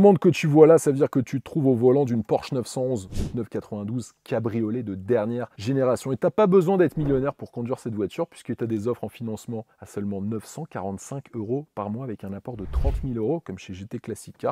commande que tu vois là, ça veut dire que tu te trouves au volant d'une Porsche 911 992 cabriolet de dernière génération. Et tu n'as pas besoin d'être millionnaire pour conduire cette voiture, puisque tu as des offres en financement à seulement 945 euros par mois avec un apport de 30 000 euros, comme chez GT Classic Car.